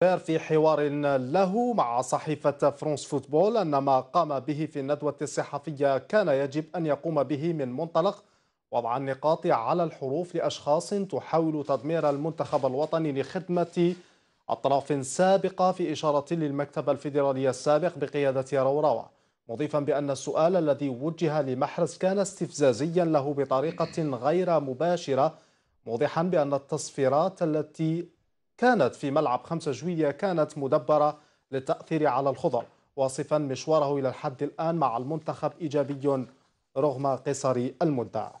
في حوار له مع صحيفة فرانس فوتبول أن ما قام به في الندوة الصحفية كان يجب أن يقوم به من منطلق وضع النقاط على الحروف لأشخاص تحاول تدمير المنتخب الوطني لخدمة أطراف سابقة في إشارة للمكتب الفيدرالي السابق بقيادة روراوا مضيفا بأن السؤال الذي وجه لمحرز كان استفزازيا له بطريقة غير مباشرة موضحا بأن التصفيرات التي كانت في ملعب 5 جويلية كانت مدبرة للتأثير على الخضر واصفا مشواره إلى الحد الآن مع المنتخب إيجابي رغم قصر المدة